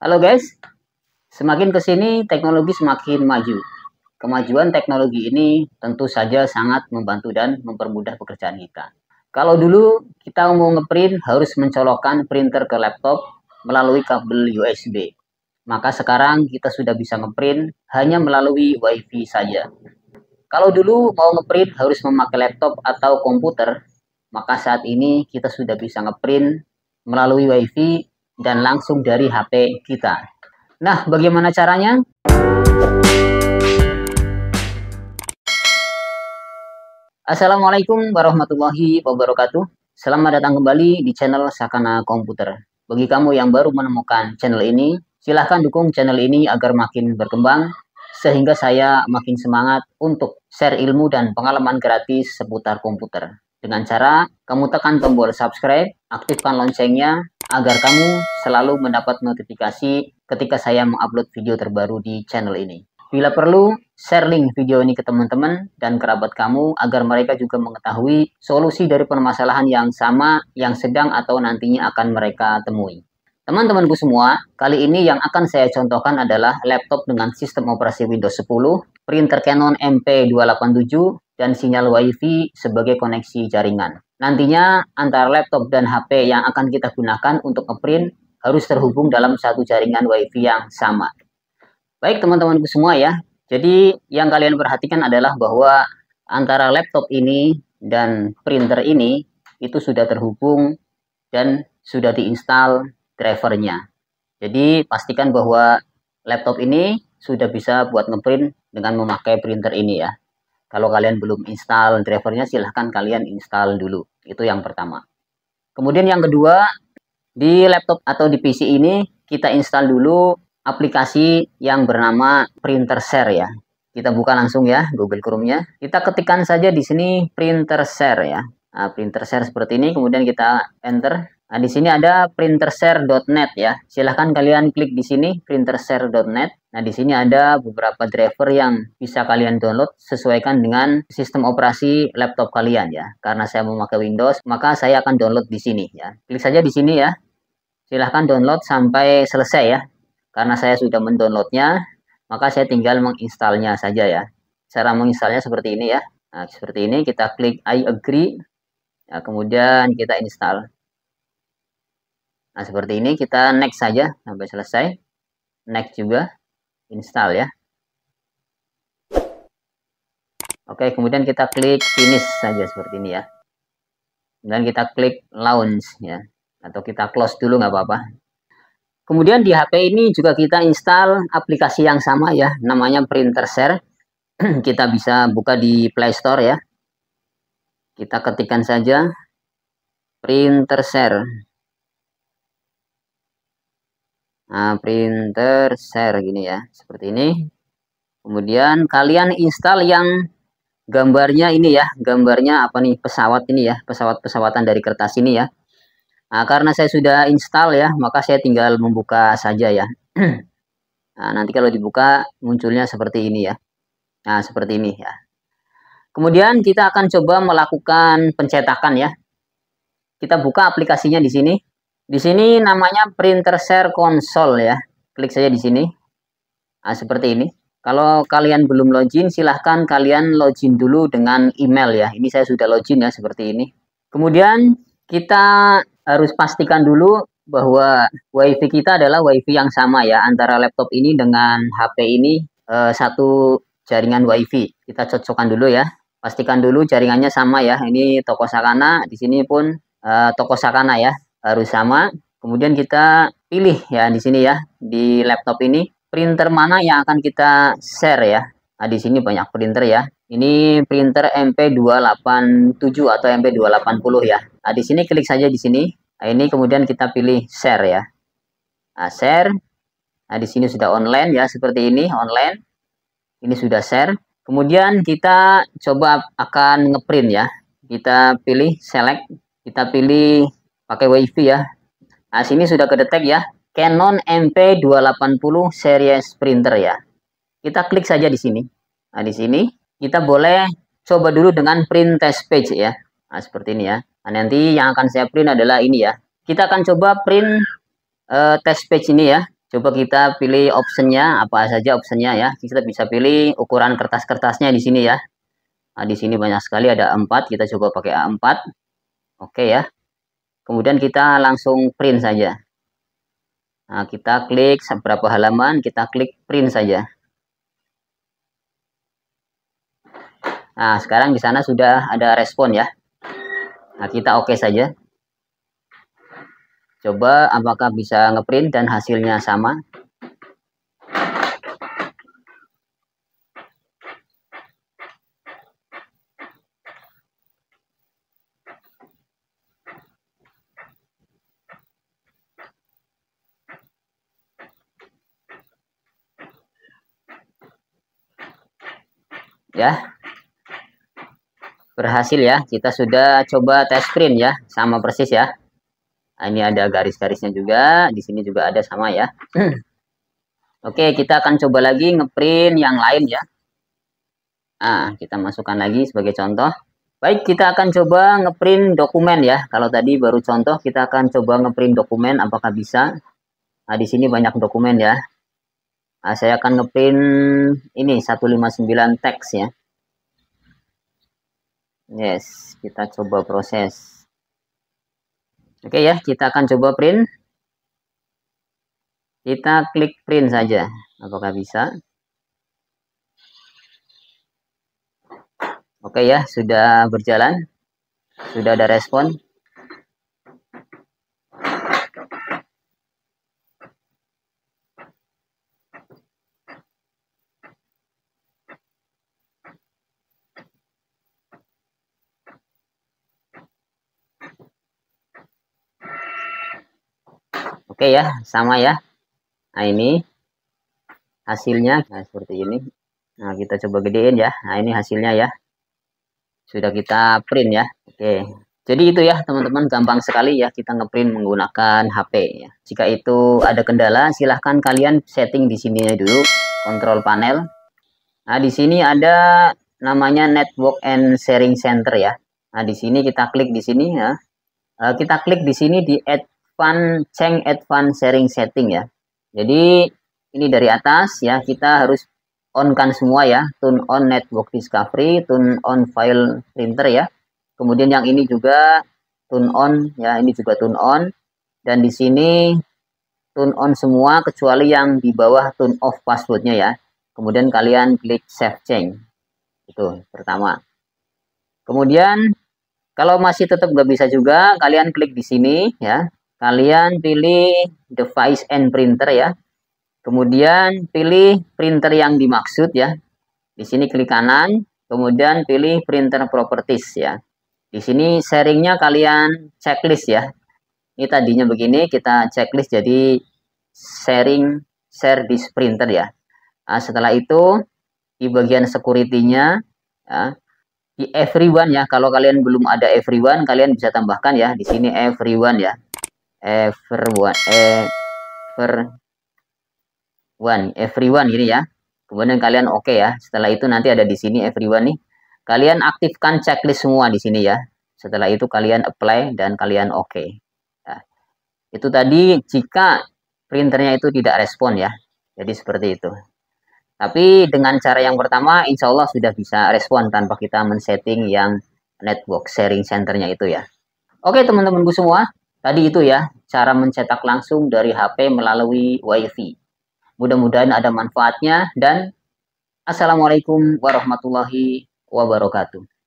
Halo guys, semakin kesini teknologi semakin maju. Kemajuan teknologi ini tentu saja sangat membantu dan mempermudah pekerjaan kita. Kalau dulu kita mau ngeprint harus mencolokkan printer ke laptop melalui kabel USB. Maka sekarang kita sudah bisa ngeprint hanya melalui WiFi saja. Kalau dulu mau ngeprint harus memakai laptop atau komputer, maka saat ini kita sudah bisa ngeprint melalui WiFi dan langsung dari HP kita. Nah, bagaimana caranya? Assalamualaikum warahmatullahi wabarakatuh. Selamat datang kembali di channel Sakana Komputer. Bagi kamu yang baru menemukan channel ini, silahkan dukung channel ini agar makin berkembang, sehingga saya makin semangat untuk share ilmu dan pengalaman gratis seputar komputer dengan cara kamu tekan tombol subscribe, aktifkan loncengnya agar kamu selalu mendapat notifikasi ketika saya mengupload video terbaru di channel ini. Bila perlu, share link video ini ke teman-teman dan kerabat kamu agar mereka juga mengetahui solusi dari permasalahan yang sama yang sedang atau nantinya akan mereka temui. Teman-temanku semua, kali ini yang akan saya contohkan adalah laptop dengan sistem operasi Windows 10, printer Canon MP287, dan sinyal WiFi sebagai koneksi jaringan. Nantinya antara laptop dan HP yang akan kita gunakan untuk ngeprint harus terhubung dalam satu jaringan WiFi yang sama. Baik teman-temanku semua ya, jadi yang kalian perhatikan adalah bahwa antara laptop ini dan printer ini itu sudah terhubung dan sudah diinstal drivernya. Jadi pastikan bahwa laptop ini sudah bisa buat ngeprint dengan memakai printer ini ya. Kalau kalian belum install drivernya, silahkan kalian install dulu. Itu yang pertama. Kemudian yang kedua, di laptop atau di PC ini kita install dulu aplikasi yang bernama Printer Share ya. Kita buka langsung ya Google Chrome-nya. Kita ketikkan saja di sini Printer Share ya. Nah, printer Share seperti ini, kemudian kita enter. Nah, di sini ada printershare.net ya. Silahkan kalian klik di sini printershare.net. Nah, di sini ada beberapa driver yang bisa kalian download sesuaikan dengan sistem operasi laptop kalian ya. Karena saya memakai Windows, maka saya akan download di sini ya. Klik saja di sini ya. Silahkan download sampai selesai ya. Karena saya sudah mendownloadnya, maka saya tinggal menginstalnya saja ya. Cara menginstalnya seperti ini ya. Nah, seperti ini kita klik I agree. Nah, kemudian kita install. Nah, seperti ini kita next saja sampai selesai. Next juga install ya. Oke, kemudian kita klik finish saja seperti ini ya. Kemudian kita klik launch ya atau kita close dulu nggak apa-apa. Kemudian di HP ini juga kita install aplikasi yang sama ya, namanya Printer Share. kita bisa buka di Play Store ya. Kita ketikkan saja Printer Share nah, printer share gini ya seperti ini hmm. kemudian kalian install yang gambarnya ini ya gambarnya apa nih pesawat ini ya pesawat-pesawatan dari kertas ini ya nah, karena saya sudah install ya maka saya tinggal membuka saja ya nah, nanti kalau dibuka munculnya seperti ini ya nah seperti ini ya kemudian kita akan coba melakukan pencetakan ya kita buka aplikasinya di sini di sini namanya printer share console ya. Klik saja di sini. Nah, seperti ini. Kalau kalian belum login, silahkan kalian login dulu dengan email ya. Ini saya sudah login ya seperti ini. Kemudian kita harus pastikan dulu bahwa WiFi kita adalah WiFi yang sama ya antara laptop ini dengan HP ini eh, satu jaringan WiFi. Kita cocokkan dulu ya. Pastikan dulu jaringannya sama ya. Ini toko sakana, di sini pun eh, toko sakana ya harus sama. Kemudian kita pilih ya di sini ya di laptop ini printer mana yang akan kita share ya. Nah, di sini banyak printer ya. Ini printer MP287 atau MP280 ya. Nah, di sini klik saja di sini. Nah, ini kemudian kita pilih share ya. Nah, share. Nah, di sini sudah online ya seperti ini online. Ini sudah share. Kemudian kita coba akan ngeprint ya. Kita pilih select, kita pilih pakai wifi ya nah sini sudah kedetek ya Canon MP280 series printer ya kita klik saja di sini nah di sini kita boleh coba dulu dengan print test page ya nah, seperti ini ya nah, nanti yang akan saya print adalah ini ya kita akan coba print uh, test page ini ya coba kita pilih optionnya apa saja optionnya ya kita bisa pilih ukuran kertas-kertasnya di sini ya nah, di sini banyak sekali ada A4 kita coba pakai A4 oke ya Kemudian kita langsung print saja. Nah, kita klik seberapa halaman, kita klik print saja. Nah, sekarang di sana sudah ada respon ya. Nah, kita oke okay saja. Coba apakah bisa ngeprint dan hasilnya sama. ya berhasil ya kita sudah coba tes screen ya sama persis ya nah, ini ada garis-garisnya juga di sini juga ada sama ya oke kita akan coba lagi ngeprint yang lain ya ah kita masukkan lagi sebagai contoh baik kita akan coba ngeprint dokumen ya kalau tadi baru contoh kita akan coba ngeprint dokumen apakah bisa nah di sini banyak dokumen ya uh, saya akan ngeprint ini 159 teks ya yes kita coba proses oke okay, ya kita akan coba print kita klik print saja apakah bisa oke okay, ya sudah berjalan sudah ada respon Oke ya, sama ya. Nah ini hasilnya nah, seperti ini. Nah kita coba gedein ya. Nah ini hasilnya ya. Sudah kita print ya. Oke. Jadi itu ya teman-teman gampang sekali ya kita ngeprint menggunakan HP ya. Jika itu ada kendala silahkan kalian setting di sini dulu kontrol panel. Nah di sini ada namanya network and sharing center ya. Nah di sini kita klik di sini ya. Eh, kita klik di sini di add advance change advance sharing setting ya. Jadi ini dari atas ya kita harus on kan semua ya, turn on network discovery, turn on file printer ya. Kemudian yang ini juga turn on ya, ini juga turn on dan di sini turn on semua kecuali yang di bawah turn off passwordnya ya. Kemudian kalian klik save change. Itu pertama. Kemudian kalau masih tetap nggak bisa juga, kalian klik di sini ya. Kalian pilih device and printer ya. Kemudian pilih printer yang dimaksud ya. Di sini klik kanan, kemudian pilih printer properties ya. Di sini sharingnya kalian checklist ya. Ini tadinya begini, kita checklist jadi sharing share this printer ya. Nah, setelah itu di bagian security-nya ya, di everyone ya. Kalau kalian belum ada everyone, kalian bisa tambahkan ya di sini everyone ya everyone everyone everyone ini ya kemudian kalian oke okay ya setelah itu nanti ada di sini everyone nih kalian aktifkan checklist semua di sini ya setelah itu kalian apply dan kalian oke okay. nah, itu tadi jika printernya itu tidak respon ya jadi seperti itu tapi dengan cara yang pertama insya Allah sudah bisa respon tanpa kita men-setting yang network sharing centernya itu ya oke okay, teman-temanku semua Tadi itu ya, cara mencetak langsung dari HP melalui WiFi. Mudah-mudahan ada manfaatnya dan Assalamualaikum warahmatullahi wabarakatuh.